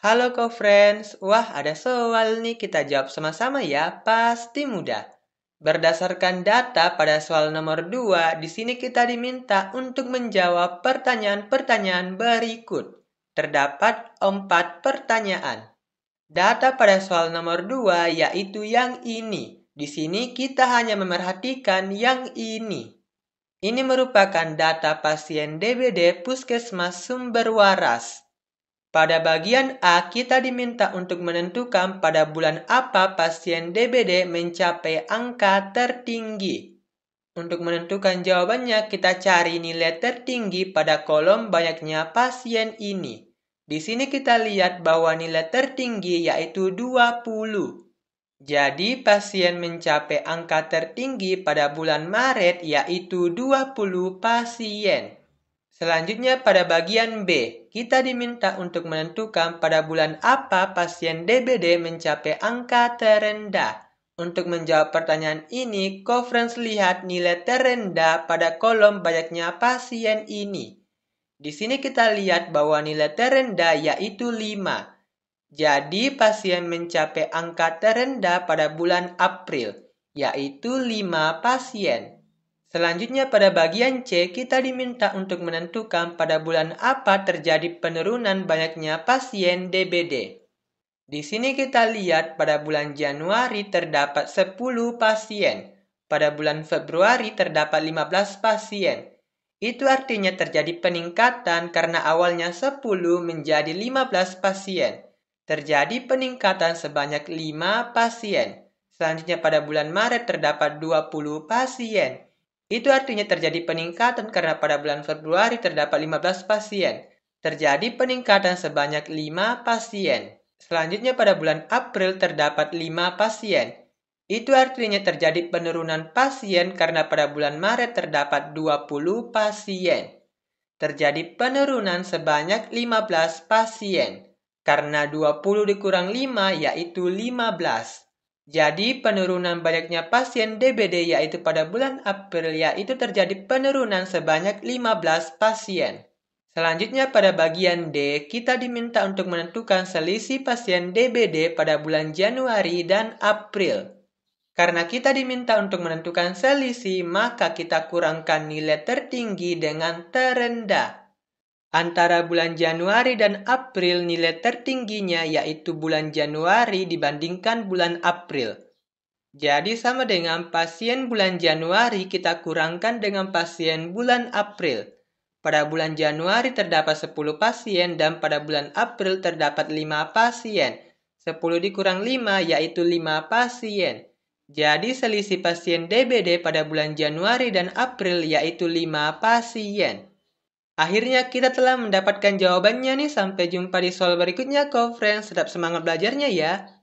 Halo co-friends, wah ada soal nih kita jawab sama-sama ya, pasti mudah. Berdasarkan data pada soal nomor 2, di sini kita diminta untuk menjawab pertanyaan-pertanyaan berikut. Terdapat 4 pertanyaan. Data pada soal nomor 2 yaitu yang ini. Di sini kita hanya memerhatikan yang ini. Ini merupakan data pasien DBD Puskesmas Sumber Waras. Pada bagian A, kita diminta untuk menentukan pada bulan apa pasien DBD mencapai angka tertinggi. Untuk menentukan jawabannya, kita cari nilai tertinggi pada kolom banyaknya pasien ini. Di sini kita lihat bahwa nilai tertinggi yaitu 20. Jadi pasien mencapai angka tertinggi pada bulan Maret yaitu 20 pasien. Selanjutnya pada bagian B, kita diminta untuk menentukan pada bulan apa pasien DBD mencapai angka terendah. Untuk menjawab pertanyaan ini, Conference lihat nilai terendah pada kolom banyaknya pasien ini. Di sini kita lihat bahwa nilai terendah yaitu 5. Jadi pasien mencapai angka terendah pada bulan April, yaitu 5 pasien. Selanjutnya pada bagian C, kita diminta untuk menentukan pada bulan apa terjadi penurunan banyaknya pasien DBD. Di sini kita lihat pada bulan Januari terdapat 10 pasien, pada bulan Februari terdapat 15 pasien. Itu artinya terjadi peningkatan karena awalnya 10 menjadi 15 pasien. Terjadi peningkatan sebanyak 5 pasien. Selanjutnya pada bulan Maret terdapat 20 pasien. Itu artinya terjadi peningkatan karena pada bulan Februari terdapat 15 pasien. Terjadi peningkatan sebanyak 5 pasien. Selanjutnya pada bulan April terdapat 5 pasien. Itu artinya terjadi penurunan pasien karena pada bulan Maret terdapat 20 pasien. Terjadi penurunan sebanyak 15 pasien. Karena 20 dikurang 5 yaitu 15. Jadi penurunan banyaknya pasien DBD yaitu pada bulan April yaitu terjadi penurunan sebanyak 15 pasien. Selanjutnya pada bagian D, kita diminta untuk menentukan selisih pasien DBD pada bulan Januari dan April. Karena kita diminta untuk menentukan selisih, maka kita kurangkan nilai tertinggi dengan terendah. Antara bulan Januari dan April nilai tertingginya yaitu bulan Januari dibandingkan bulan April. Jadi sama dengan pasien bulan Januari kita kurangkan dengan pasien bulan April. Pada bulan Januari terdapat 10 pasien dan pada bulan April terdapat 5 pasien. 10 dikurang 5 yaitu 5 pasien. Jadi selisih pasien DBD pada bulan Januari dan April yaitu 5 pasien. Akhirnya kita telah mendapatkan jawabannya nih. Sampai jumpa di soal berikutnya, kau friends. Tetap semangat belajarnya ya.